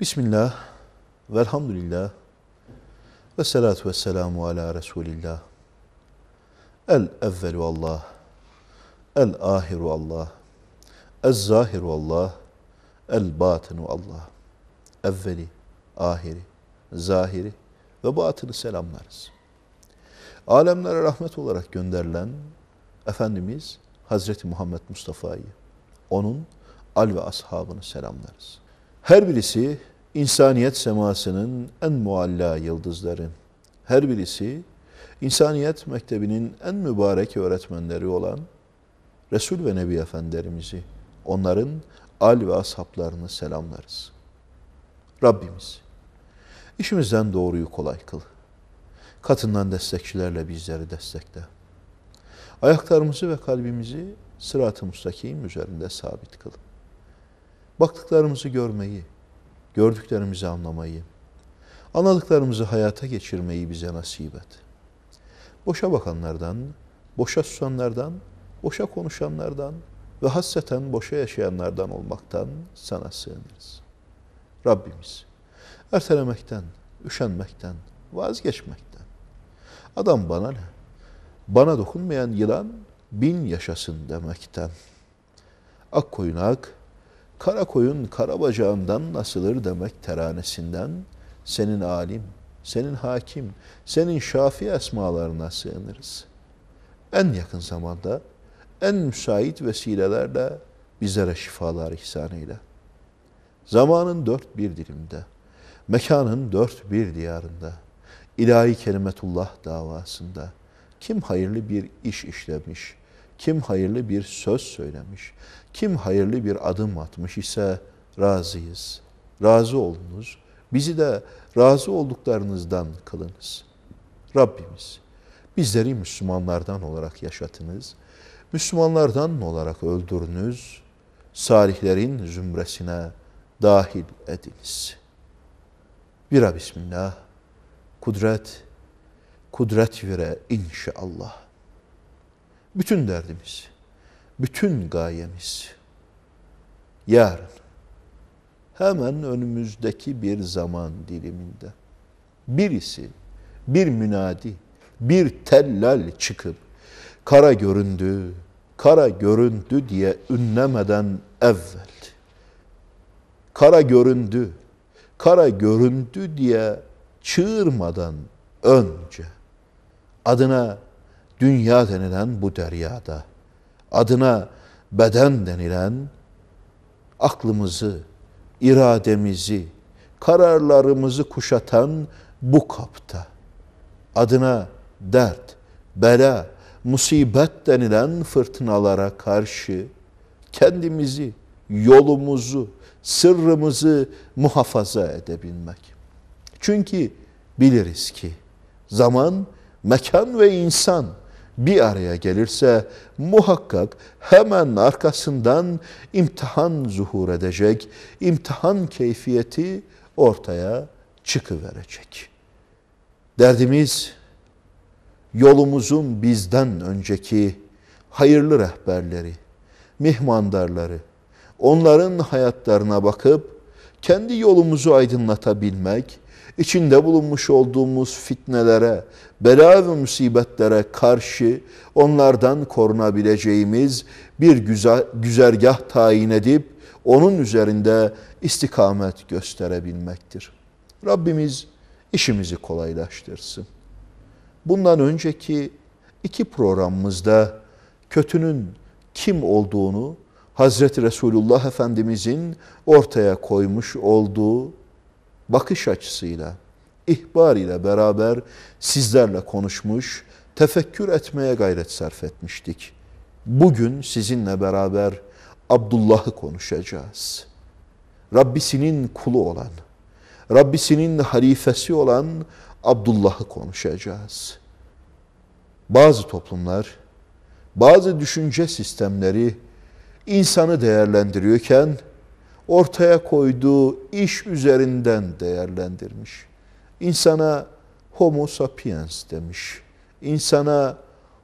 Bismillah, velhamdülillah, ve salatu ve selamu ala Resulillah. El evvelu Allah, el ahiru Allah, el zahiru Allah, el batinu Allah. Evveli, ahiri, zahiri ve batını selamlarız. Alemlere rahmet olarak gönderilen Efendimiz Hazreti Muhammed Mustafa'yı, onun al ve ashabını selamlarız. Her birisi insaniyet semasının en mualla yıldızları. Her birisi insaniyet mektebinin en mübarek öğretmenleri olan Resul ve Nebi Efendilerimizi, onların al ve ashaplarını selamlarız. Rabbimiz, işimizden doğruyu kolay kıl. Katından destekçilerle bizleri destekle. Ayaklarımızı ve kalbimizi sırat-ı müstakim üzerinde sabit kıl baktıklarımızı görmeyi, gördüklerimizi anlamayı, anladıklarımızı hayata geçirmeyi bize nasip et. Boşa bakanlardan, boşa susanlardan, boşa konuşanlardan ve hasseten boşa yaşayanlardan olmaktan sana sığınırız. Rabbimiz, ertelemekten, üşenmekten, vazgeçmekten. Adam bana ne? Bana dokunmayan yılan bin yaşasın demekten. Ak koyun ak, Kara koyun kara bacağından nasılır demek teranesinden senin alim, senin hakim, senin şafi esmalarına sığınırız. En yakın zamanda en müsait vesilelerle bizlere şifalar ihsan eyle. Zamanın dört bir dilimde, mekanın dört bir diyarında, ilahi kelimetullah davasında kim hayırlı bir iş işlemiş, kim hayırlı bir söz söylemiş, kim hayırlı bir adım atmış ise razıyız. Razı olunuz. Bizi de razı olduklarınızdan kılınız. Rabbimiz bizleri Müslümanlardan olarak yaşatınız. Müslümanlardan olarak öldürünüz. Salihlerin zümresine dahil ediniz. Bira bismillah. Kudret, kudret vire inşallah. Bütün derdimiz, bütün gayemiz yarın hemen önümüzdeki bir zaman diliminde birisi, bir münadi, bir tellal çıkıp kara göründü, kara göründü diye ünlemeden evvel kara göründü, kara göründü diye çığırmadan önce adına dünya denilen bu deryada adına beden denilen aklımızı, irademizi, kararlarımızı kuşatan bu kapta adına dert, bela, musibet denilen fırtınalara karşı kendimizi, yolumuzu, sırrımızı muhafaza edebilmek. Çünkü biliriz ki zaman, mekan ve insan bir araya gelirse muhakkak hemen arkasından imtihan zuhur edecek, imtihan keyfiyeti ortaya çıkıverecek. Derdimiz yolumuzun bizden önceki hayırlı rehberleri, mihmandarları, onların hayatlarına bakıp kendi yolumuzu aydınlatabilmek, içinde bulunmuş olduğumuz fitnelere, bela ve musibetlere karşı onlardan korunabileceğimiz bir güzel, güzergah tayin edip onun üzerinde istikamet gösterebilmektir. Rabbimiz işimizi kolaylaştırsın. Bundan önceki iki programımızda kötünün kim olduğunu Hazreti Resulullah Efendimizin ortaya koymuş olduğu bakış açısıyla, ihbar ile beraber sizlerle konuşmuş, tefekkür etmeye gayret sarf etmiştik. Bugün sizinle beraber Abdullah'ı konuşacağız. Rabbisinin kulu olan, Rabbisinin halifesi olan Abdullah'ı konuşacağız. Bazı toplumlar, bazı düşünce sistemleri insanı değerlendiriyorken ortaya koyduğu iş üzerinden değerlendirmiş. İnsana homo sapiens demiş. İnsana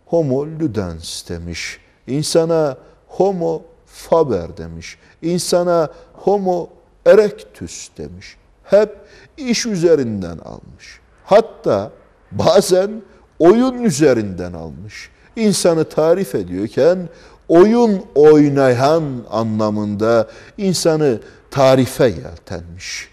homo ludens demiş. İnsana homo faber demiş. İnsana homo erectus demiş. Hep iş üzerinden almış. Hatta bazen oyun üzerinden almış. İnsanı tarif ediyorken oyun oynayan anlamında insanı tarife yeltenmiş.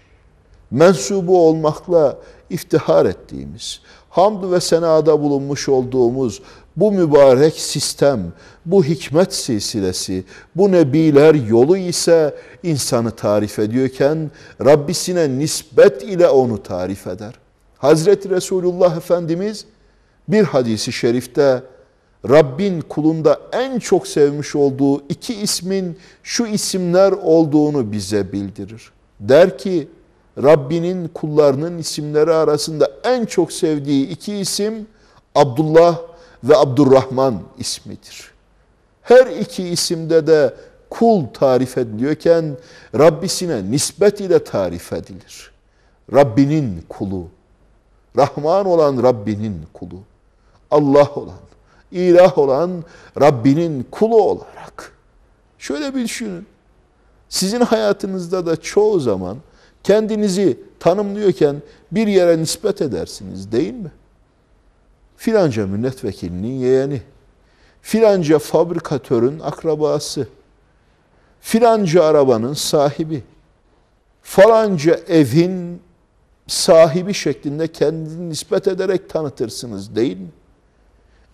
Mensubu olmakla iftihar ettiğimiz, hamd ve senada bulunmuş olduğumuz bu mübarek sistem, bu hikmet silsilesi, bu nebiler yolu ise insanı tarif ediyorken Rabbisine nispet ile onu tarif eder. Hazreti Resulullah Efendimiz bir hadisi şerifte Rabbin kulunda en çok sevmiş olduğu iki ismin şu isimler olduğunu bize bildirir. Der ki Rabbinin kullarının isimleri arasında en çok sevdiği iki isim Abdullah ve Abdurrahman ismidir. Her iki isimde de kul tarif ediliyorken Rabbisine nispet ile tarif edilir. Rabbinin kulu, Rahman olan Rabbinin kulu, Allah olan ilah olan Rabbinin kulu olarak. Şöyle bir düşünün. Sizin hayatınızda da çoğu zaman kendinizi tanımlıyorken bir yere nispet edersiniz değil mi? Filanca milletvekilinin yeğeni, filanca fabrikatörün akrabası, filanca arabanın sahibi, falanca evin sahibi şeklinde kendini nispet ederek tanıtırsınız değil mi?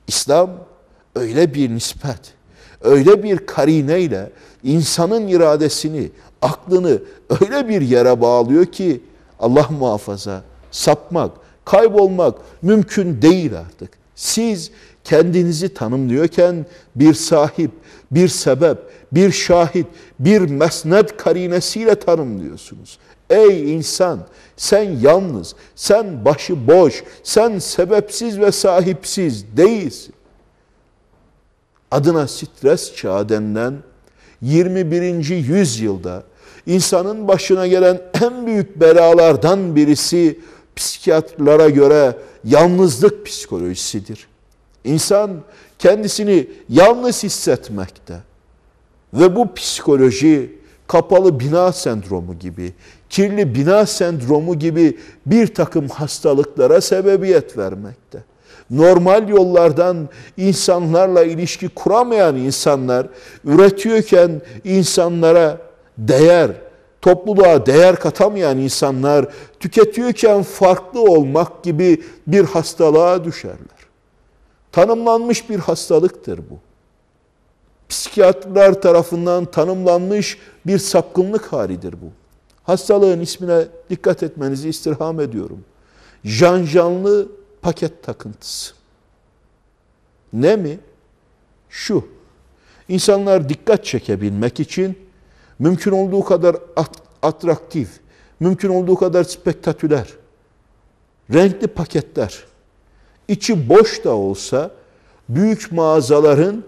İslam öyle bir nispet, öyle bir karineyle insanın iradesini, aklını öyle bir yere bağlıyor ki Allah muhafaza sapmak, kaybolmak mümkün değil artık. Siz kendinizi tanımlıyorken bir sahip, bir sebep, bir şahit, bir mesnet karinesiyle tanımlıyorsunuz. Ey insan sen yalnız, sen başı boş, sen sebepsiz ve sahipsiz değilsin. Adına stres çağı denilen 21. yüzyılda insanın başına gelen en büyük belalardan birisi psikiyatrlara göre yalnızlık psikolojisidir. İnsan kendisini yalnız hissetmekte ve bu psikoloji kapalı bina sendromu gibi kirli bina sendromu gibi bir takım hastalıklara sebebiyet vermekte. Normal yollardan insanlarla ilişki kuramayan insanlar üretiyorken insanlara değer, topluluğa değer katamayan insanlar tüketiyorken farklı olmak gibi bir hastalığa düşerler. Tanımlanmış bir hastalıktır bu. Psikiyatrlar tarafından tanımlanmış bir sapkınlık halidir bu. Hastalığın ismine dikkat etmenizi istirham ediyorum. Janjanlı paket takıntısı. Ne mi? Şu, İnsanlar dikkat çekebilmek için mümkün olduğu kadar at atraktif, mümkün olduğu kadar spektaküler, renkli paketler, içi boş da olsa büyük mağazaların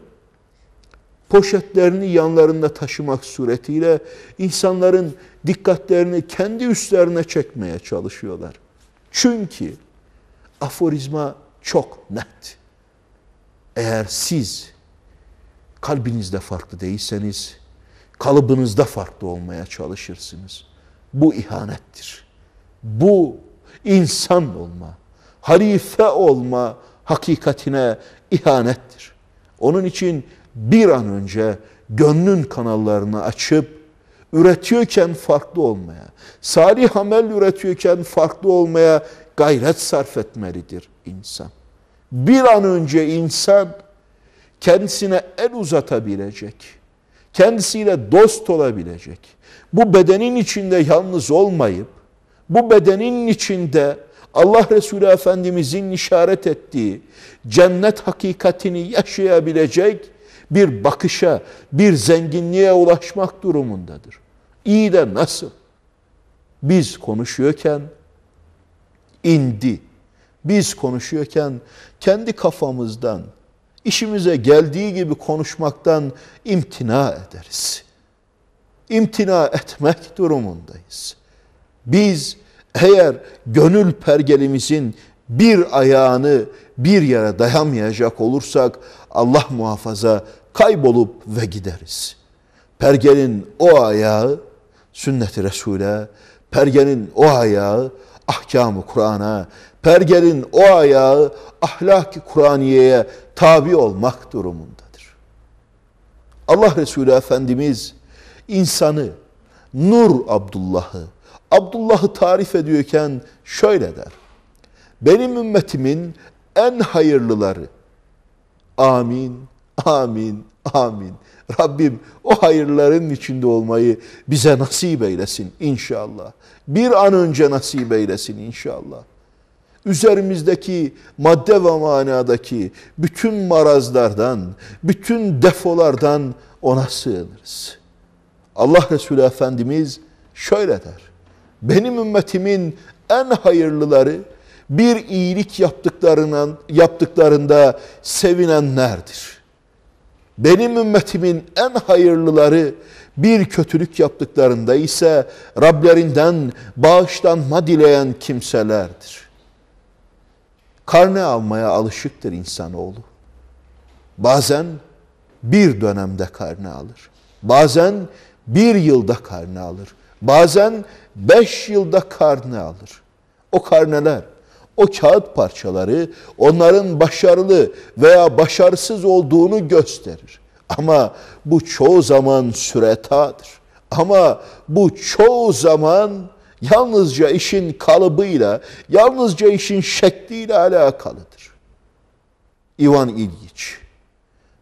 poşetlerini yanlarında taşımak suretiyle insanların dikkatlerini kendi üstlerine çekmeye çalışıyorlar. Çünkü aforizma çok net. Eğer siz kalbinizde farklı değilseniz, kalıbınızda farklı olmaya çalışırsınız. Bu ihanettir. Bu insan olma, halife olma hakikatine ihanettir. Onun için bir an önce gönlün kanallarını açıp üretiyorken farklı olmaya, salih amel üretiyorken farklı olmaya gayret sarf etmelidir insan. Bir an önce insan kendisine el uzatabilecek, kendisiyle dost olabilecek, bu bedenin içinde yalnız olmayıp, bu bedenin içinde Allah Resulü Efendimizin işaret ettiği cennet hakikatini yaşayabilecek bir bakışa, bir zenginliğe ulaşmak durumundadır. İyi de nasıl? Biz konuşuyorken indi. Biz konuşuyorken kendi kafamızdan, işimize geldiği gibi konuşmaktan imtina ederiz. İmtina etmek durumundayız. Biz eğer gönül pergelimizin bir ayağını bir yere dayamayacak olursak Allah muhafaza kaybolup ve gideriz. Pergenin o ayağı sünnet-i Resul'e, pergenin o ayağı ahkamı Kur'an'a, pergenin o ayağı ahlak-ı Kur'aniye'ye tabi olmak durumundadır. Allah Resulü Efendimiz insanı, Nur Abdullah'ı, Abdullah'ı tarif ediyorken şöyle der. Benim ümmetimin en hayırlıları. Amin Amin, amin. Rabbim o hayırların içinde olmayı bize nasip eylesin inşallah. Bir an önce nasip eylesin inşallah. Üzerimizdeki madde ve manadaki bütün marazlardan, bütün defolardan ona sığınırız. Allah Resulü Efendimiz şöyle der. Benim ümmetimin en hayırlıları bir iyilik yaptıklarından yaptıklarında sevinenlerdir.'' benim ümmetimin en hayırlıları bir kötülük yaptıklarında ise Rablerinden bağışlanma dileyen kimselerdir. Karne almaya alışıktır insanoğlu. Bazen bir dönemde karne alır. Bazen bir yılda karne alır. Bazen beş yılda karne alır. O karneler o kağıt parçaları onların başarılı veya başarısız olduğunu gösterir. Ama bu çoğu zaman süretadır. Ama bu çoğu zaman yalnızca işin kalıbıyla, yalnızca işin şekliyle alakalıdır. İvan İlgiç,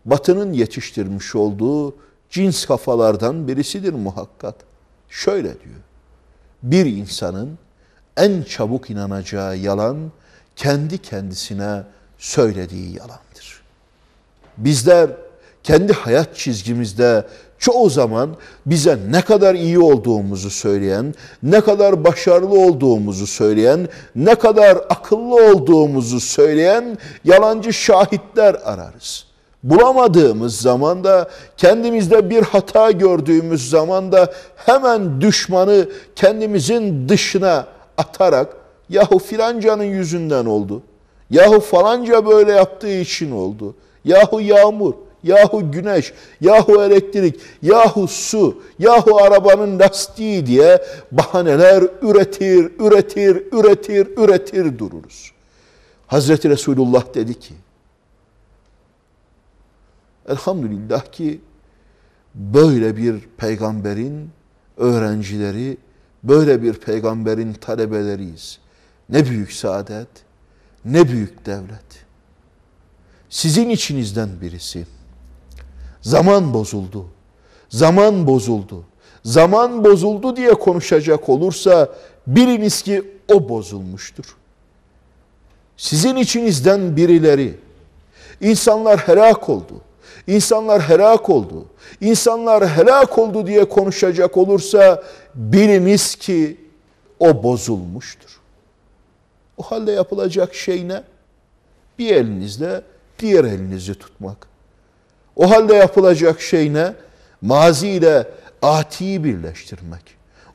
Batı'nın yetiştirmiş olduğu cins kafalardan birisidir muhakkak. Şöyle diyor, bir insanın en çabuk inanacağı yalan kendi kendisine söylediği yalandır. Bizler kendi hayat çizgimizde çoğu zaman bize ne kadar iyi olduğumuzu söyleyen, ne kadar başarılı olduğumuzu söyleyen, ne kadar akıllı olduğumuzu söyleyen yalancı şahitler ararız. Bulamadığımız zaman da kendimizde bir hata gördüğümüz zaman da hemen düşmanı kendimizin dışına atarak yahu filancanın yüzünden oldu. Yahu falanca böyle yaptığı için oldu. Yahu yağmur, yahu güneş, yahu elektrik, yahu su, yahu arabanın lastiği diye bahaneler üretir, üretir, üretir, üretir dururuz. Hazreti Resulullah dedi ki, Elhamdülillah ki böyle bir peygamberin öğrencileri Böyle bir peygamberin talebeleriyiz. Ne büyük saadet, ne büyük devlet. Sizin içinizden birisi. Zaman bozuldu. Zaman bozuldu. Zaman bozuldu diye konuşacak olursa biliniz ki o bozulmuştur. Sizin içinizden birileri, insanlar helak oldu insanlar helak oldu, insanlar helak oldu diye konuşacak olursa biliniz ki o bozulmuştur. O halde yapılacak şey ne? Bir elinizle diğer elinizi tutmak. O halde yapılacak şey ne? Mazi ile atiyi birleştirmek.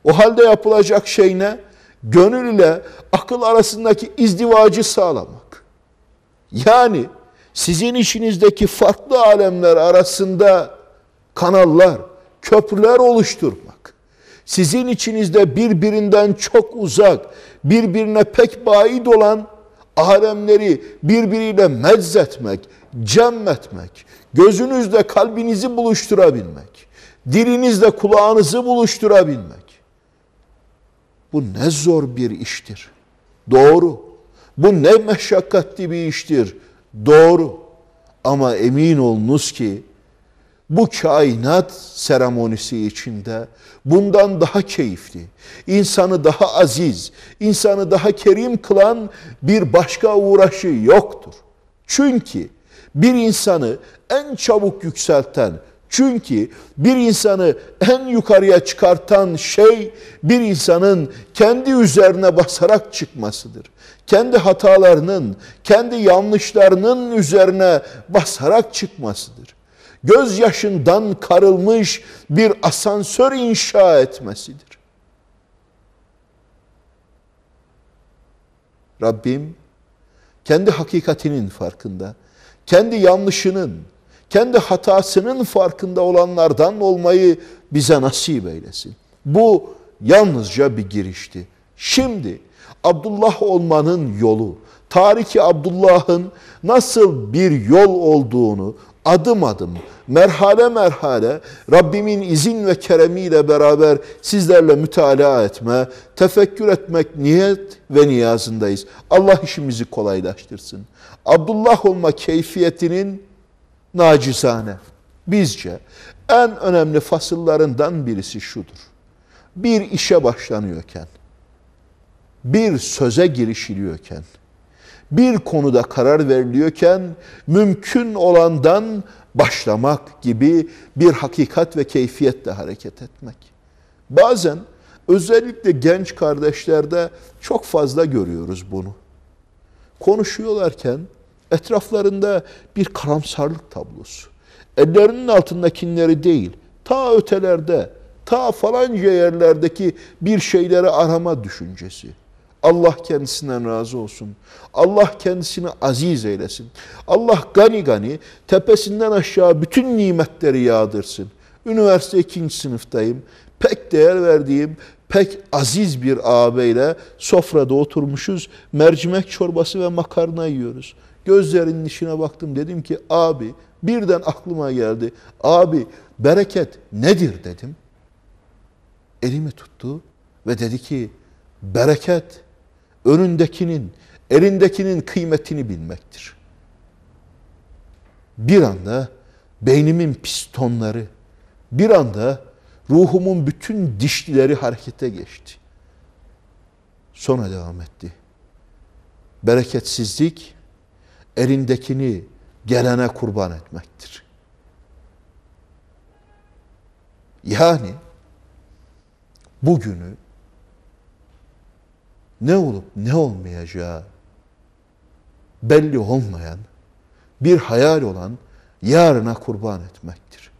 O halde yapılacak şey ne? Gönül ile akıl arasındaki izdivacı sağlamak. Yani sizin işinizdeki farklı alemler arasında kanallar, köprüler oluşturmak. Sizin içinizde birbirinden çok uzak, birbirine pek baid olan alemleri birbiriyle mezzetmek, cemmetmek, etmek, gözünüzle kalbinizi buluşturabilmek, dilinizle kulağınızı buluşturabilmek. Bu ne zor bir iştir. Doğru. Bu ne meşakkatli bir iştir. Doğru. Ama emin olunuz ki bu kainat seremonisi içinde bundan daha keyifli, insanı daha aziz, insanı daha kerim kılan bir başka uğraşı yoktur. Çünkü bir insanı en çabuk yükselten, çünkü bir insanı en yukarıya çıkartan şey bir insanın kendi üzerine basarak çıkmasıdır. Kendi hatalarının, kendi yanlışlarının üzerine basarak çıkmasıdır. Gözyaşından karılmış bir asansör inşa etmesidir. Rabbim kendi hakikatinin farkında, kendi yanlışının, kendi hatasının farkında olanlardan olmayı bize nasip eylesin. Bu yalnızca bir girişti. Şimdi Abdullah olmanın yolu, Tariki Abdullah'ın nasıl bir yol olduğunu adım adım, merhale merhale Rabbimin izin ve keremiyle beraber sizlerle mütalaa etme, tefekkür etmek niyet ve niyazındayız. Allah işimizi kolaylaştırsın. Abdullah olma keyfiyetinin Nacizane. Bizce en önemli fasıllarından birisi şudur. Bir işe başlanıyorken, bir söze girişiliyorken, bir konuda karar veriliyorken mümkün olandan başlamak gibi bir hakikat ve keyfiyetle hareket etmek. Bazen özellikle genç kardeşlerde çok fazla görüyoruz bunu. Konuşuyorlarken Etraflarında bir karamsarlık tablosu. Ellerinin altındakileri değil, ta ötelerde, ta falanca yerlerdeki bir şeyleri arama düşüncesi. Allah kendisinden razı olsun. Allah kendisini aziz eylesin. Allah gani gani tepesinden aşağı bütün nimetleri yağdırsın. Üniversite ikinci sınıftayım. Pek değer verdiğim, pek aziz bir ağabeyle sofrada oturmuşuz. Mercimek çorbası ve makarna yiyoruz. Gözlerinin içine baktım dedim ki abi birden aklıma geldi. Abi bereket nedir dedim. Elimi tuttu ve dedi ki bereket önündekinin, elindekinin kıymetini bilmektir. Bir anda beynimin pistonları, bir anda ruhumun bütün dişleri harekete geçti. Sonra devam etti. Bereketsizlik elindekini gelene kurban etmektir. Yani bugünü ne olup ne olmayacağı belli olmayan bir hayal olan yarına kurban etmektir.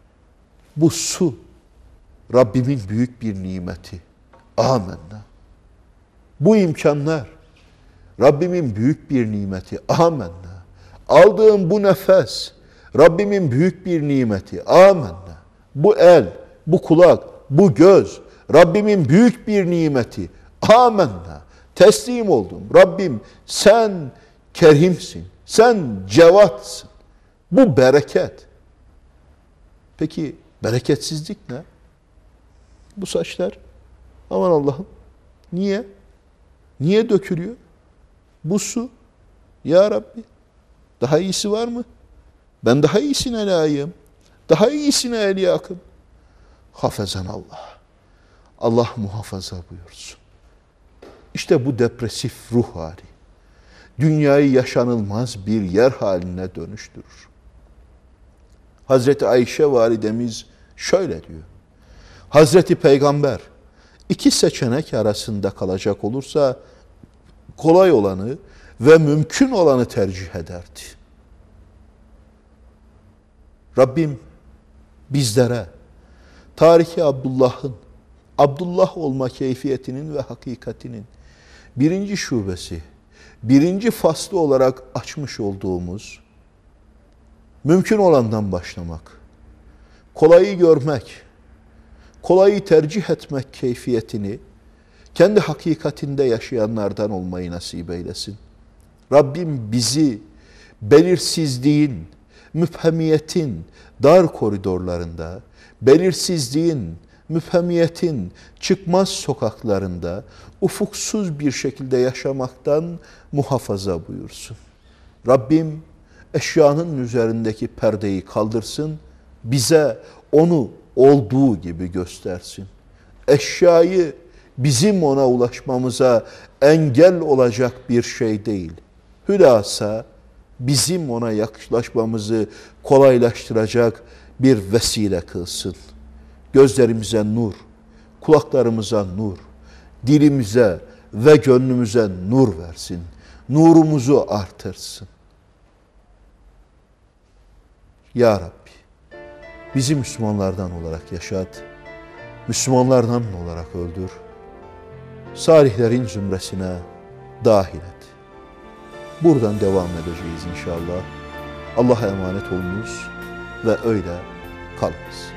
Bu su Rabbimin büyük bir nimeti. Amenna. Bu imkanlar Rabbimin büyük bir nimeti. Amenna. Aldığım bu nefes Rabbimin büyük bir nimeti. Amin. Bu el, bu kulak, bu göz Rabbimin büyük bir nimeti. Amin. Teslim oldum. Rabbim sen kerimsin. Sen cevatsın. Bu bereket. Peki bereketsizlik ne? Bu saçlar aman Allah'ım niye? Niye dökülüyor? Bu su ya Rabbi daha iyisi var mı? Ben daha iyisine layığım. Daha iyisine el yakın. Hafezan Allah. Allah muhafaza buyursun. İşte bu depresif ruh hali. Dünyayı yaşanılmaz bir yer haline dönüştürür. Hazreti Ayşe validemiz şöyle diyor. Hazreti Peygamber iki seçenek arasında kalacak olursa kolay olanı ve mümkün olanı tercih ederdi. Rabbim bizlere tarihi Abdullah'ın, Abdullah olma keyfiyetinin ve hakikatinin birinci şubesi, birinci faslı olarak açmış olduğumuz mümkün olandan başlamak, kolayı görmek, kolayı tercih etmek keyfiyetini kendi hakikatinde yaşayanlardan olmayı nasip eylesin. Rabbim bizi belirsizliğin, müphemiyetin dar koridorlarında, belirsizliğin, müphemiyetin çıkmaz sokaklarında ufuksuz bir şekilde yaşamaktan muhafaza buyursun. Rabbim eşyanın üzerindeki perdeyi kaldırsın, bize onu olduğu gibi göstersin. Eşyayı bizim ona ulaşmamıza engel olacak bir şey değil.'' Hülasa bizim ona yaklaşmamızı kolaylaştıracak bir vesile kılsın. Gözlerimize nur, kulaklarımıza nur, dilimize ve gönlümüze nur versin. Nurumuzu artırsın. Ya Rabbi, bizi Müslümanlardan olarak yaşat, Müslümanlardan olarak öldür. Salihlerin zümresine dahil Buradan devam edeceğiz inşallah. Allah'a emanet olunuz ve öyle kalınız.